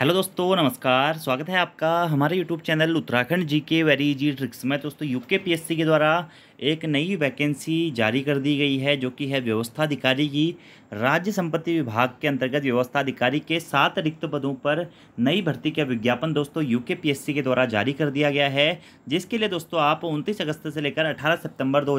hello दोस्तों नमस्कार स्वागत है आपका हमारे यूट्यूब चैनल उत्तराखंड जी के वेरी जी ट्रिक्स में दोस्तों यूके पीएससी के द्वारा एक नई वैकेंसी जारी कर दी गई है जो कि है व्यवस्था अधिकारी की राज्य संपत्ति विभाग के अंतर्गत व्यवस्था अधिकारी के सात रिक्त पदों पर नई भर्ती का विज्ञापन दोस्तों यूके के के द्वारा जारी कर दिया गया है जिसके लिए दोस्तों आप उनतीस अगस्त से लेकर अठारह सितंबर दो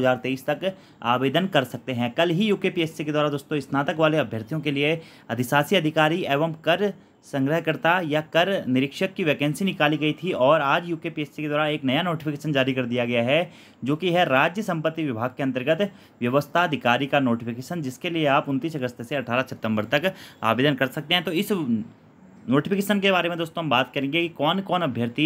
तक आवेदन कर सकते हैं कल ही यू के द्वारा दोस्तों स्नातक वाले अभ्यर्थियों के लिए अधिशासी अधिकारी एवं कर संग्रहकर्ता या कर निरीक्षक की वैकेंसी निकाली गई थी और आज यूके पीएससी के द्वारा एक नया नोटिफिकेशन जारी कर दिया गया है जो कि है राज्य संपत्ति विभाग के अंतर्गत व्यवस्था अधिकारी का नोटिफिकेशन जिसके लिए आप उनतीस अगस्त से अठारह सितंबर तक आवेदन कर सकते हैं तो इस नोटिफिकेशन के बारे में दोस्तों हम बात करेंगे कि कौन कौन अभ्यर्थी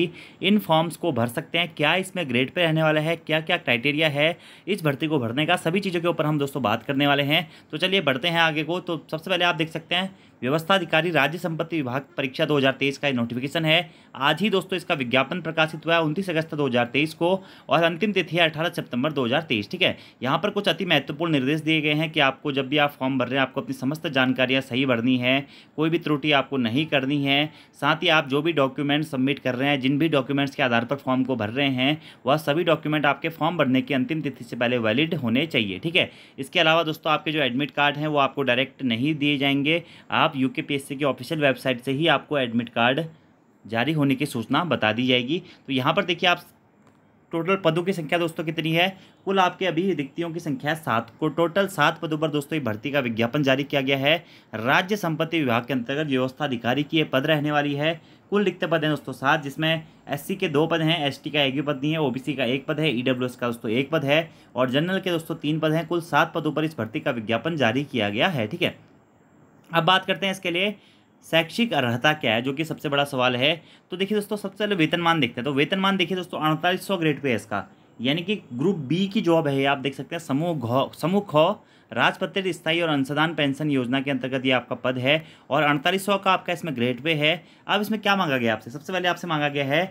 इन फॉर्म्स को भर सकते हैं क्या इसमें ग्रेड पे रहने वाला है क्या क्या क्राइटेरिया है इस भर्ती को भरने का सभी चीज़ों के ऊपर हम दोस्तों बात करने वाले हैं तो चलिए बढ़ते हैं आगे को तो सबसे पहले आप देख सकते हैं व्यवस्था अधिकारी राज्य संपत्ति विभाग परीक्षा 2023 का नोटिफिकेशन है आज ही दोस्तों इसका विज्ञापन प्रकाशित हुआ है उनतीस अगस्त 2023 को और अंतिम तिथि है अठारह सितंबर 2023 ठीक है यहाँ पर कुछ अति महत्वपूर्ण निर्देश दिए गए हैं कि आपको जब भी आप फॉर्म भर रहे हैं आपको अपनी समस्त जानकारियाँ सही भरनी है कोई भी त्रुटि आपको नहीं करनी है साथ ही आप जो भी डॉक्यूमेंट सबमिट कर रहे हैं जिन भी डॉक्यूमेंट्स के आधार पर फॉर्म को भर रहे हैं वह सभी डॉक्यूमेंट आपके फॉर्म भरने की अंतिम तिथि से पहले वैलिड होने चाहिए ठीक है इसके अलावा दोस्तों आपके जो एडमिट कार्ड हैं वो आपको डायरेक्ट नहीं दिए जाएंगे आप आप यूके पीएससी की ऑफिशियल वेबसाइट से ही आपको एडमिट कार्ड जारी होने की सूचना बता दी जाएगी तो यहाँ पर देखिए आप टोटल पदों की संख्या दोस्तों कितनी है कुल आपके अभी रिक्तियों की संख्या सात को टोटल सात पदों पर दोस्तों ये भर्ती का विज्ञापन जारी किया गया है राज्य संपत्ति विभाग के अंतर्गत व्यवस्था अधिकारी की ये पद रहने वाली है कुल रिक्त पद हैं दोस्तों सात जिसमें एससी के दो पद हैं एसटी का एक भी पद नहीं है ओबीसी का एक पद है ईडब्ल्यूएस e का दोस्तों एक पद है और जनरल के दोस्तों तीन पद हैं कुल सात पदों पर इस भर्ती का विज्ञापन जारी किया गया है ठीक है अब बात करते हैं इसके लिए शैक्षिक अर्हता क्या है जो कि सबसे बड़ा सवाल है तो देखिए दोस्तों सबसे पहले वेतनमान देखते हैं तो वेतनमान देखिए दोस्तों अड़तालीस सौ ग्रेड पे है इसका यानी कि ग्रुप बी की जॉब है आप देख सकते हैं समूह घ समूह ख राजपत्रित स्थायी और अंशदान पेंशन योजना के अंतर्गत ये आपका पद है और अड़तालीस सौ का आपका इसमें ग्रेड पे है अब इसमें क्या मांगा गया आपसे सबसे पहले आपसे मांगा गया है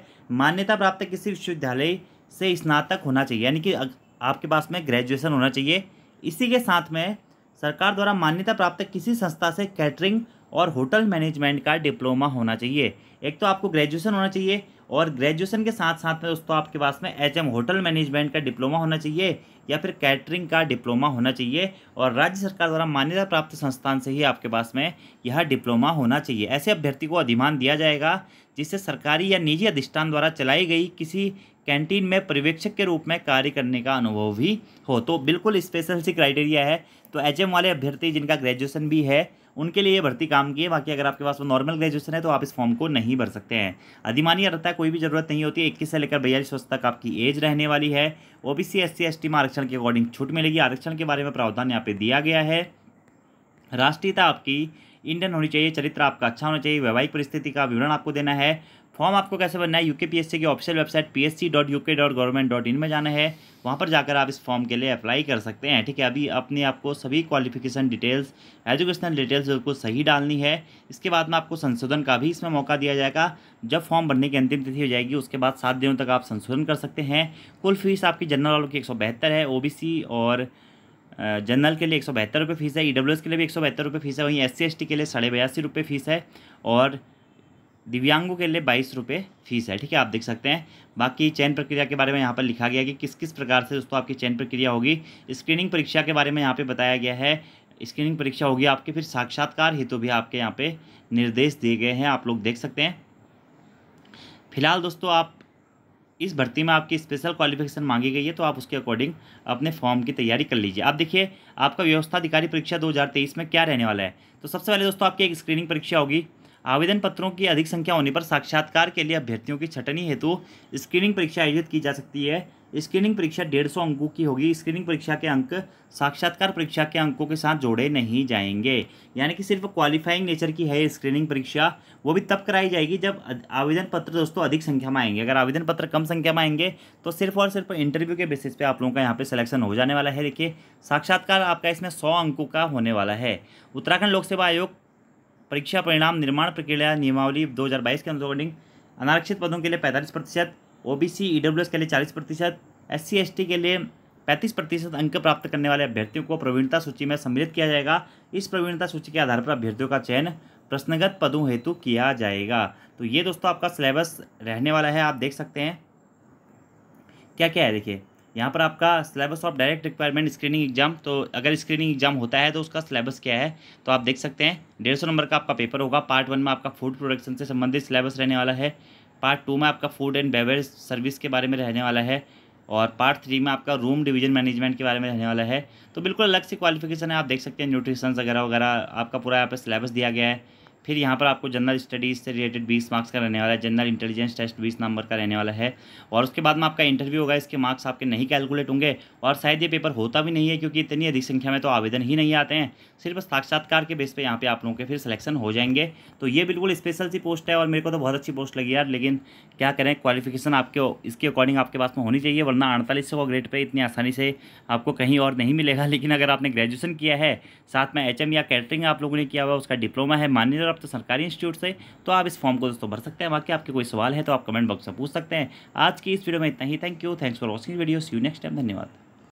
मान्यता प्राप्त किसी विश्वविद्यालय से स्नातक होना चाहिए यानी कि आपके पास में ग्रेजुएसन होना चाहिए इसी के साथ में सरकार द्वारा मान्यता प्राप्त किसी संस्था से कैटरिंग और होटल मैनेजमेंट का डिप्लोमा होना चाहिए एक तो आपको ग्रेजुएशन होना चाहिए और ग्रेजुएशन के साथ साथ में दोस्तों आपके पास में एच होटल मैनेजमेंट का डिप्लोमा होना चाहिए या फिर कैटरिंग का डिप्लोमा होना चाहिए और राज्य सरकार द्वारा मान्यता प्राप्त संस्थान से ही आपके पास में यह डिप्लोमा होना चाहिए ऐसे अभ्यर्थी को अधिमान दिया जाएगा जिससे सरकारी या निजी अधिष्ठान द्वारा चलाई गई किसी कैंटीन में पर्यवेक्षक के रूप में कार्य करने का अनुभव भी हो तो बिल्कुल स्पेशल सी क्राइटेरिया है तो एच वाले अभ्यर्थी जिनका ग्रेजुएसन भी है उनके लिए भर्ती काम की है बाकी अगर आपके पास नॉर्मल ग्रेजुएशन है तो आप इस फॉर्म को नहीं भर सकते हैं अधिमान्य रहता है कोई भी ज़रूरत नहीं होती है इक्कीस से लेकर बयालीस वर्ष तक आपकी एज रहने वाली है O B C S C S T में आरक्षण के अकॉर्डिंग छूट मिलेगी आरक्षण के बारे में प्रावधान यहाँ पे दिया गया है राष्ट्रीयता आपकी इंडियन होनी चाहिए चरित्र आपका अच्छा होना चाहिए वैवाहिक परिस्थिति का विवरण आपको देना है फॉर्म आपको कैसे भरना है यूके पीएससी की official website P S C dot U K dot government dot in में जाना है वहाँ पर जाकर आप इस फॉर्म के लिए अप्लाई कर सकते हैं ठीक है अभी अपने आपको सभी क्वालिफिकेशन डिटेल्स एजुकेशनल डिटेल्स बिल्कुल सही डालनी है इसके बाद में आपको संशोधन का भी इसमें मौका दिया जाएगा जब फॉर्म भरने की अंतिम तिथि हो जाएगी उसके बाद सात दिनों तक आप संशोधन कर सकते हैं कुल फीस आपकी जनरल वालों की एक है ओ और जनरल के लिए एक सौ बहत्तर रुपये फीस है ई e के लिए भी एक सौ बहत्तर रुपये फीस है वहीं एस सी के लिए साढ़े बयासी रुपये फीस है और दिव्यांगों के लिए बाईस रुपये फीस है ठीक है आप देख सकते हैं बाकी चयन प्रक्रिया के बारे में यहाँ पर लिखा गया कि किस किस प्रकार से दोस्तों आपकी चयन प्रक्रिया होगी स्क्रीनिंग परीक्षा के बारे में यहाँ पे बताया गया है स्क्रीनिंग परीक्षा होगी आपके फिर साक्षात्कार हेतु तो भी आपके यहाँ पे निर्देश दिए गए हैं आप लोग देख सकते हैं फिलहाल दोस्तों आप इस भर्ती में आपकी स्पेशल क्वालिफिकेशन मांगी गई है तो आप उसके अकॉर्डिंग अपने फॉर्म की तैयारी कर लीजिए आप देखिए आपका व्यवस्था अधिकारी परीक्षा 2023 में क्या रहने वाला है तो सबसे पहले दोस्तों आपकी एक स्क्रीनिंग परीक्षा होगी आवेदन पत्रों की अधिक संख्या होने पर साक्षात्कार के लिए अभ्यर्थियों की छटनी हेतु स्क्रीनिंग परीक्षा आयोजित की जा सकती है स्क्रीनिंग परीक्षा डेढ़ सौ अंकों की होगी स्क्रीनिंग परीक्षा के अंक साक्षात्कार परीक्षा के अंकों के साथ जोड़े नहीं जाएंगे यानी कि सिर्फ क्वालिफाइंग नेचर की है स्क्रीनिंग परीक्षा वो भी तब कराई जाएगी जब आवेदन पत्र दोस्तों अधिक संख्या में आएंगे अगर आवेदन पत्र कम संख्या में आएंगे तो सिर्फ और सिर्फ इंटरव्यू के बेसिस पे आप लोगों का यहाँ पर सिलेक्शन हो जाने वाला है देखिए साक्षात्कार आपका इसमें सौ अंकों का होने वाला है उत्तराखंड लोक सेवा आयोग परीक्षा परिणाम निर्माण प्रक्रिया नियमावली 2022 के अकॉर्डिंग अनारक्षित पदों के लिए 45 प्रतिशत O B C E W S के लिए 40 प्रतिशत एस सी एस टी के लिए 35 प्रतिशत अंक प्राप्त करने वाले अभ्यर्थियों को प्रवीणता सूची में सम्मिलित किया जाएगा इस प्रवीणता सूची के आधार पर अभ्यर्थियों का चयन प्रश्नगत पदों हेतु किया जाएगा तो ये दोस्तों आपका सिलेबस रहने वाला है आप देख सकते हैं क्या क्या है देखिए यहाँ पर आपका syllabus of direct requirement screening exam तो अगर स्क्रीनिंग एग्जाम होता है तो उसका सिलेबस क्या है तो आप देख सकते हैं डेढ़ सौ नंबर का आपका पेपर होगा पार्ट वन में आपका फूड प्रोडक्शन से संबंधित सिलेबस रहने वाला है पार्ट टू में आपका फूड एंड बेवरेज सर्विस के बारे में रहने वाला है और पार्ट थ्री में आपका रूम डिवीजन मैनेजमेंट के बारे में रहने वाला है तो बिल्कुल अलग से क्वालिफिकेशन है आप देख सकते हैं न्यूट्रिशन वगैरह वगैरह आपका पूरा यहाँ पर सिलेबस दिया गया है फिर यहाँ पर आपको जनरल स्टडीज़ से रिलेटेड बीस मार्क्स का रहने वाला है जनरल इंटेलिजेंस टेस्ट बीस नंबर का रहने वाला है और उसके बाद में आपका इंटरव्यू होगा इसके मार्क्स आपके नहीं कैलकुलेट होंगे और शायद ये पेपर होता भी नहीं है क्योंकि इतनी अधिक संख्या में तो आवेदन ही नहीं आते हैं सिर्फ साक्षात्कार के बेस पर यहाँ पर आप लोगों के फिर सिलेक्शन हो जाएंगे तो ये बिल्कुल स्पेशल सी पोस्ट है और मेरे को तो बहुत अच्छी पोस्ट लगी यार लेकिन क्या करें क्वालिफिकेशन आपके इसके अकॉर्डिंग आपके पास में होनी चाहिए वरना अड़तालीस सौ ग्रेड पर इतनी आसानी से आपको कहीं और नहीं मिलेगा लेकिन अगर आपने ग्रेजुएशन किया है साथ में एच या कैटरिंग आप लोगों ने किया हुआ उसका डिप्लोमा है मान्य आप तो सरकारी इंस्टीट्यूट से तो आप इस फॉर्म को दोस्तों भर सकते हैं बाकी आपके कोई सवाल है तो आप कमेंट बॉक्स में पूछ सकते हैं आज की इस वीडियो में इतना ही thank you thanks for watching video see you next time धन्यवाद